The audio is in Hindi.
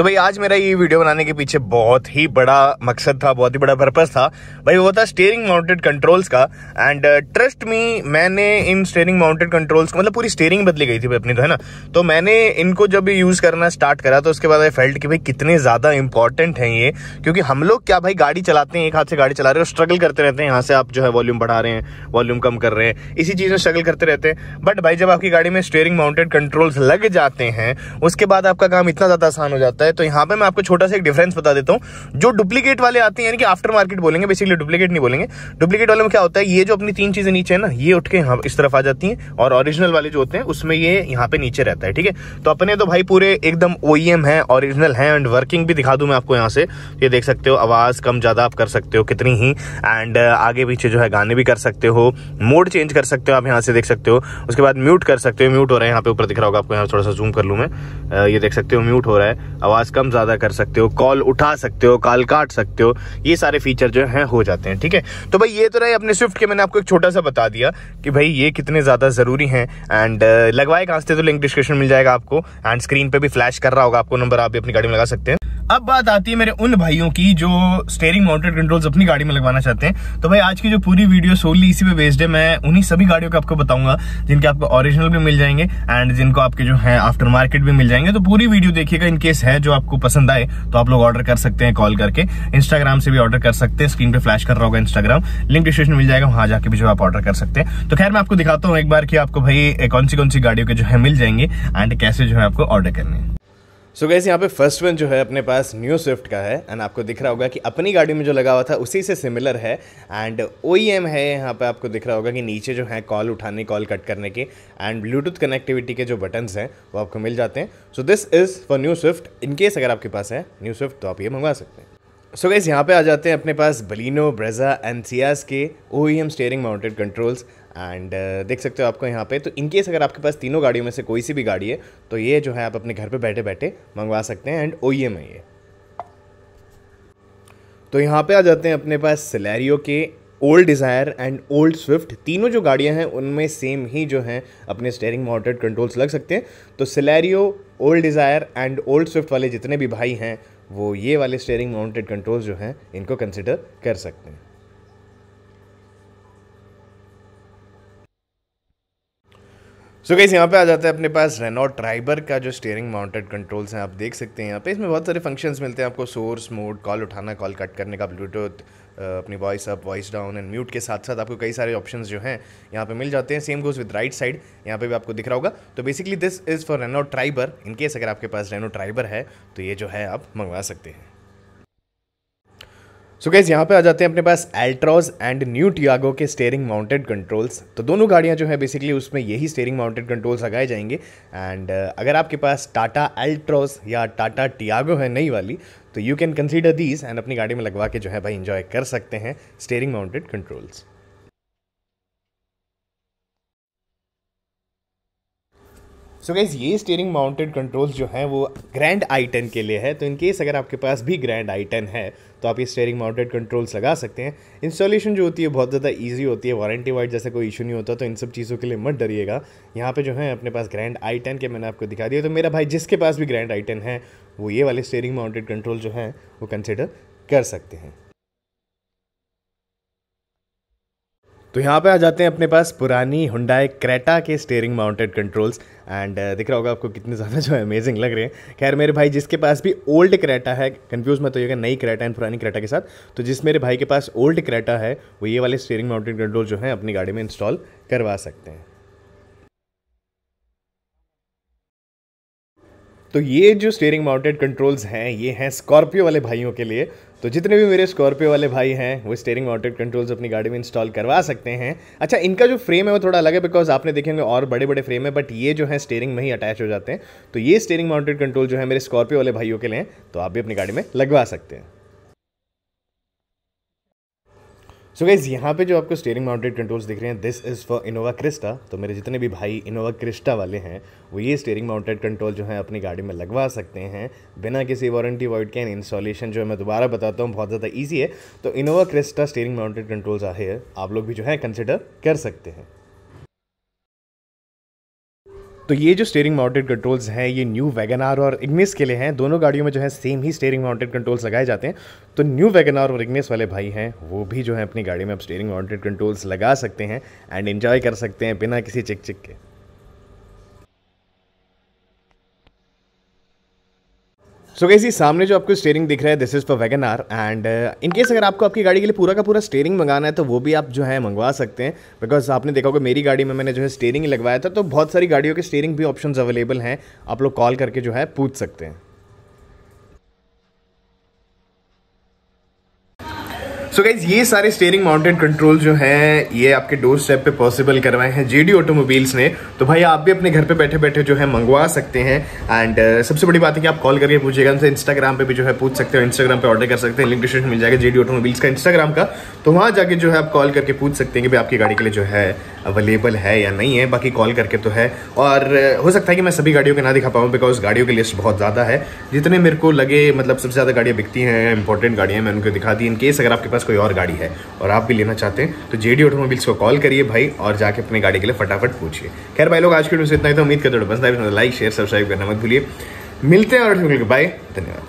तो भाई आज मेरा ये वीडियो बनाने के पीछे बहुत ही बड़ा मकसद था बहुत ही बड़ा पर्पज था भाई वो था स्टेयरिंग माउंटेड कंट्रोल्स का एंड ट्रस्ट मी मैंने इन स्टेयरिंग माउंटेड कंट्रोल्स को मतलब पूरी स्टेयरिंग बदली गई थी अपनी तो है ना तो मैंने इनको जब यूज़ करना स्टार्ट करा तो उसके बाद आई फेल्ट कि भाई कितने ज़्यादा इंपॉर्टेंट है ये क्योंकि हम लोग क्या भाई गाड़ी चलाते हैं एक हाथ से गाड़ी चला रहे हो स्ट्रगल करते रहते हैं यहाँ से आप जो है वॉल्यूम बढ़ा रहे हैं वॉल्यूम कम कर रहे हैं इसी चीज़ में स्ट्रगल करते रहते हैं बट भाई जब आपकी गाड़ी में स्टेयरिंग माउंटेड कंट्रोल्स लग जाते हैं उसके बाद आपका काम इतना ज़्यादा आसान हो जाता है है तो यहाँ पे मैं आपको छोटा सा एक डिफरेंस बता देता हूँ जो डुप्लीकेट वाले आते हैं यानी कि आफ्टर मार्केट बोलेंगे बेसिकली डुप्लीकेट नहीं बोलेंगे डुप्लीकेट वाले में क्या होता है ये जो अपनी तीन चीजें नीचे है ना ये उठ के यहाँ इस तरफ आ जाती है और ऑरिजिनल वाले जो होते हैं उसमें ये यहाँ पे नीचे रहता है ठीक है तो अपने तो भाई पूरे एकदम ओ है ओरिजिनल है एंड वर्किंग भी दिखा दू मैं आपको यहाँ से ये देख सकते हो आवाज कम ज्यादा आप कर सकते हो कितनी ही एंड uh, आगे पीछे जो है गाने भी कर सकते हो मोड चेंज कर सकते हो आप यहाँ से देख सकते हो उसके बाद म्यूट कर सकते हो म्यूट हो रहा है यहाँ पे ऊपर दिख रहा होगा आपको यहाँ थोड़ा सा जूम कर लू मैं uh, ये देख सकते हो म्यूट हो रहा है आवाज़ कम ज़्यादा कर सकते हो कॉल उठा सकते हो कॉल काट सकते हो ये सारे फीचर जो है हो जाते हैं ठीक है तो भाई ये तो रहे अपने स्विफ्ट के मैंने आपको एक छोटा सा बता दिया कि भाई ये कितने ज़्यादा ज़रूरी है एंड uh, लगवाए कहाँ से तो लिंक डिस्क्रिप्शन मिल जाएगा आपको एंड स्क्रीन पर भी फ्लैश कर रहा होगा आपको नंबर आप भी अपनी गाड़ी में लगा सकते हैं अब बात आती है मेरे उन भाइयों की जो स्टेयरिंग माउंटेड कंट्रोल्स अपनी गाड़ी में लगवाना चाहते हैं तो भाई आज की जो पूरी वीडियो सोली इसी पे बेस्ड है मैं उन्हीं सभी गाड़ियों का आपको बताऊंगा जिनके आपको ओरिजिनल भी मिल जाएंगे एंड जिनको आपके जो है आफ्टर मार्केट भी मिल जाएंगे तो पूरी वीडियो देखिएगा इनकेस है जो आपको पसंद आए तो आप लोग ऑर्डर कर सकते हैं कॉल करके इंस्टाग्राम से भी ऑर्डर कर सकते हैं स्क्रीन पर फ्लैश कर रहा होगा इंस्टाग्राम लिंक डिस्क्रिप्शन मिल जाएगा वहां जाके भी जो आप ऑर्डर कर सकते हैं तो खैर मैं आपको दिखाता हूँ एक बार कि आपको भाई कौन सी कौन सी गाड़ियों के जो है मिल जाएंगे एंड कैसे जो है आपको ऑर्डर करने है सो गैस यहाँ पे फर्स्ट वन जो है अपने पास न्यू स्विफ्ट का है एंड आपको दिख रहा होगा कि अपनी गाड़ी में जो लगा हुआ था उसी से सिमिलर है एंड ओ e है यहाँ पे आपको दिख रहा होगा कि नीचे जो है कॉल उठाने कॉल कट करने के एंड ब्लूटूथ कनेक्टिविटी के जो बटन्स हैं वो आपको मिल जाते हैं so this is for new Swift in case अगर आपके पास है न्यू स्विफ्ट तो आप ये मंगवा सकते हैं सो गैस यहाँ पे आ जाते हैं अपने पास बलिनो ब्रेजा एंड सियास के O E M steering mounted controls and uh, देख सकते हो आपको यहाँ पे तो इनकेस अगर आपके पास तीनों गाड़ियों में से कोई सी भी गाड़ी है तो ये जो है आप अपने घर पे बैठे बैठे मंगवा सकते हैं एंड ओ ई एम है ये तो यहाँ पे आ जाते हैं अपने पास सिलेरियो के old Dzire and old Swift तीनों जो गाड़ियाँ हैं उनमें सेम ही जो हैं अपने स्टेयरिंग मोटर कंट्रोल्स लग सकते हैं तो Celerio old Dzire and old Swift वाले जितने भी भाई हैं वो ये वाले स्टेयरिंग माउंटेड कंट्रोल्स जो हैं इनको कंसिडर कर सकते हैं सो कैसे यहाँ पे आ जाता है अपने पास रेनॉट ट्राइबर का जो स्टेयरिंग माउंटेड कंट्रोल्स हैं आप देख सकते हैं यहाँ पे इसमें बहुत सारे फंक्शंस मिलते हैं आपको सोर्स मोड कॉल उठाना कॉल कट करने का ब्लूटूथ अपनी voice up voice down and mute के साथ साथ आपको कई सारे ऑप्शंस जो हैं यहाँ पे मिल जाते हैं same goes with right side यहाँ पे भी आपको दिख रहा होगा तो basically this is for Renault Triber in case अगर आपके पास रेनो ट्राइबर है तो ये जो है आप मंगवा सकते हैं सो गैस यहाँ पे आ जाते हैं अपने पास एल्ट्रॉज एंड न्यू टियागो के स्टेयरिंग माउंटेड कंट्रोल्स तो दोनों गाड़ियाँ जो है बेसिकली उसमें यही स्टेयरिंग माउंटेड कंट्रोल्स लगाए जाएंगे एंड uh, अगर आपके पास टाटा एल्ट्रॉज या टाटा टियागो है नई वाली तो you can consider these and अपनी गाड़ी में लगवा के जो है भाई इंजॉय कर सकते हैं स्टेयरिंग माउंटेड कंट्रोल्स सो तो गाइज ये स्टीयरिंग माउंटेड कंट्रोल्स जो हैं वो ग्रैंड आई टेन के लिए है तो इन केस अगर आपके पास भी ग्रैंड आई टेन है तो आप ये स्टेयरिंग माउंटेड कंट्रोल्स लगा सकते हैं इंस्टॉलेशन जो होती है बहुत ज़्यादा ईजी होती है वारंटी वाइड जैसा कोई इशू नहीं होता तो इन सब चीज़ों के लिए मत डरिएगा यहाँ पे जो है अपने पास ग्रैंड आई टेन के मैंने आपको दिखा दिया तो मेरा भाई जिसके पास भी ग्रैंड आई टेन है वो ये वाले स्टेयरिंग माउंटेड कंट्रोल जो हैं वो कंसिडर कर सकते हैं तो यहाँ पे आ जाते हैं अपने पास पुरानी हुंडाई क्रेटा के स्टेयरिंग माउंटेड कंट्रोल्स एंड दिख रहा होगा आपको कितने ज़्यादा जो है अमेजिंग लग रहे हैं खैर मेरे भाई जिसके पास भी ओल्ड क्रेटा है कंफ्यूज मत होइएगा नई क्रेटा एंड पुरानी क्रेटा के साथ तो जिस मेरे भाई के पास ओल्ड क्रेटा है वो ये वाले स्टेयरिंग माउंटेड कंट्रोल जो है अपनी गाड़ी में इंस्टॉल करवा सकते हैं तो ये जो स्टेयरिंग माउंटेड कंट्रोल्स हैं ये हैं स्कॉर्पियो वाले भाइयों के लिए तो जितने भी मेरे स्कॉर्पियो वाले भाई हैं वो स्टेयरिंग माउंटेड कंट्रोल्स अपनी गाड़ी में इंस्टॉल करवा सकते हैं अच्छा इनका जो फ्रेम है वो थोड़ा अलग है बिकॉज आपने देखेंगे और बड़े बड़े फ्रेम है बट ये जो है स्टेयरिंग में ही अटैच हो जाते हैं तो ये स्टेयरिंग माउंटेड कंट्रोल जो है मेरे स्कॉर्पियो वाले भाइयों के लिए तो आप भी अपनी गाड़ी में लगवा सकते हैं सो गाइज यहाँ पे जो आपको स्टेयरिंग माउंटेड कंट्रोल्स दिख रहे हैं this is for Innova Crysta तो मेरे जितने भी भाई इनोवा क्रिस्टा वाले हैं वो ये स्टेयरिंग माउंटेड कंट्रोल जो है अपनी गाड़ी में लगवा सकते हैं बिना किसी वारंटी वॉइड के इंस्टॉलेशन जो है मैं दोबारा बताता हूँ बहुत ज़्यादा ईजी है तो Innova Crysta steering mounted controls आ है आप लोग भी जो है कंसिडर कर सकते हैं तो ये जो स्टेयरिंग माउंटेड कंट्रोल्स हैं ये न्यू वैगनार और इग्निस के लिए हैं दोनों गाड़ियों में जो है सेम ही स्टेयरिंग माउंटेड कंट्रोल्स लगाए जाते हैं तो न्यू वैगनार और इग्निस वाले भाई हैं वो भी जो है अपनी गाड़ी में अब स्टेयरिंग माउंटेड कंट्रोल्स लगा सकते हैं एंड इन्जॉय कर सकते हैं बिना किसी चिक चिक के सो so, इसी सामने जो आपको स्टेयरिंग दिख रहा है this is for Wagon R and in case अगर आपको आपकी गाड़ी के लिए पूरा का पूरा स्टेयरिंग मंगाना है तो वो भी आप जो है मंगवा सकते हैं बिकॉज आपने देखा होगा मेरी गाड़ी में मैंने जो है स्टेयरिंग लगवाया था तो बहुत सारी गाड़ियों के स्टेयरिंग भी ऑप्शन अवेलेबल हैं आप लोग कॉल करके जो है पूछ सकते हैं सो गाइज ये सारे स्टेयरिंग माउंटेन कंट्रोल जो है ये आपके डोर स्टेप पे पॉसिबल करवाए हैं जेडी ऑटोमोबाइल्स ने तो भाई आप भी अपने घर पे बैठे बैठे जो है मंगवा सकते हैं एंड uh, सबसे बड़ी बात है कि आप कॉल करके पूछिएगा हमसे इंस्टाग्राम पे भी जो है पूछ सकते हो इंस्टाग्राम पे ऑर्डर कर सकते हैं लिंक डिस्क्रिप्शन मिल जाएगा जेडी ऑटोमोबाइल्स का इंस्टाग्राम का तो वहाँ जाके जो है आप कॉल करके पूछ सकते हैं कि भाई आपकी गाड़ी के लिए जो है अवेलेबल है या नहीं है बाकी कॉल करके तो है और हो सकता है कि मैं सभी गाड़ियों के ना दिखा पाऊँ बिकॉज गाड़ियों की लिस्ट बहुत ज़्यादा है जितने मेरे को लगे मतलब सबसे ज़्यादा गाड़ियाँ बिकती हैं इंपॉर्टेंट गाड़ियाँ मैं उनको दिखा दी इन केस अगर आपके पास कोई और गाड़ी है और आप भी लेना चाहते हैं तो जे डी ऑटोमोबिल्स को कॉल करिए भाई और जाके अपनी गाड़ी के लिए फटाफट पूछिए खैर भाई लोग आज के वीडियो से इतना ही तो उम्मीद करते हो बस लाइक शेयर सब्सक्राइब करना मत भूलिए मिलते हैं और बाय धन्यवाद